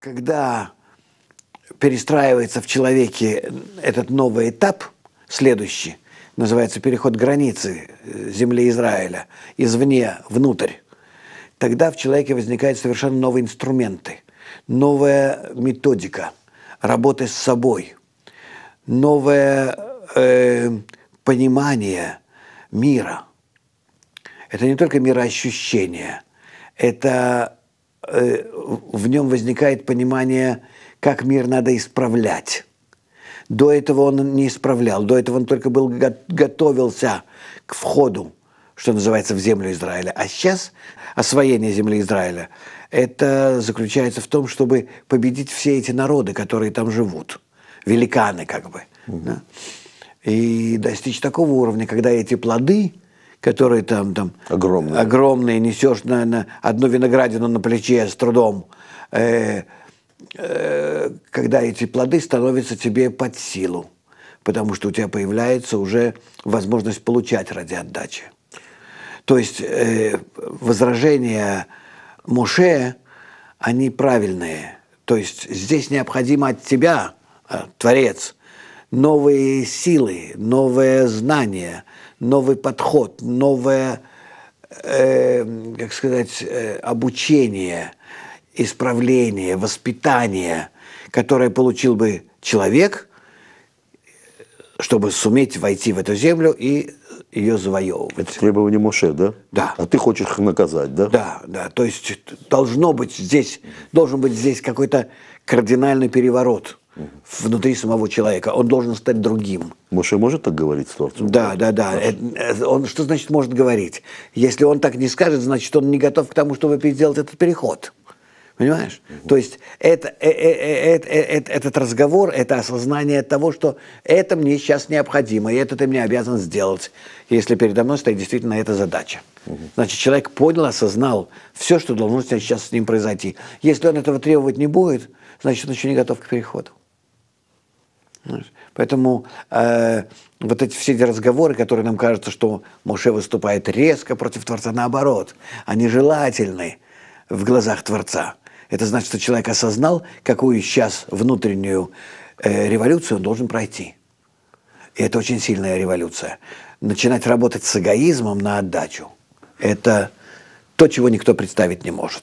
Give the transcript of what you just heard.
Когда перестраивается в человеке этот новый этап, следующий, называется переход границы э, земли Израиля, извне внутрь, тогда в человеке возникают совершенно новые инструменты, новая методика работы с собой, новое э, понимание мира. Это не только мироощущение, это Э, в нем возникает понимание, как мир надо исправлять. До этого он не исправлял, до этого он только был готовился к входу, что называется, в землю Израиля. А сейчас освоение земли Израиля – это заключается в том, чтобы победить все эти народы, которые там живут, великаны как бы, угу. да? и достичь такого уровня, когда эти плоды – который там, там огромный огромный несешь на, одну виноградину на плече с трудом, э, э, когда эти плоды становятся тебе под силу, потому что у тебя появляется уже возможность получать ради отдачи. То есть э, возражения Муше они правильные. То есть здесь необходимо от тебя, э, Творец – новые силы, новое знание, новый подход, новое, э, как сказать, э, обучение, исправление, воспитание, которое получил бы человек, чтобы суметь войти в эту землю и ее завоевывать. Это требование Моше, да? Да. А ты хочешь их наказать, да? Да, да. То есть должно быть здесь, должен быть здесь какой-то кардинальный переворот – внутри самого человека. Он должен стать другим. Моше может так говорить с Творцом? Да, да, да. Э, э, он что значит может говорить? Если он так не скажет, значит он не готов к тому, чтобы сделать этот переход. Понимаешь? Угу. То есть это, это, это, э, этот разговор, это осознание того, что это мне сейчас необходимо, и это ты мне обязан сделать, если передо мной стоит действительно эта задача. Угу. Значит, человек понял, осознал все, что должно сейчас с ним произойти. Если он этого требовать не будет, значит, он еще не готов к переходу. Поэтому э, вот эти все эти разговоры, которые нам кажется, что Моше выступает резко против Творца, наоборот, они желательны в глазах Творца. Это значит, что человек осознал, какую сейчас внутреннюю э, революцию он должен пройти. И это очень сильная революция. Начинать работать с эгоизмом на отдачу – это то, чего никто представить не может.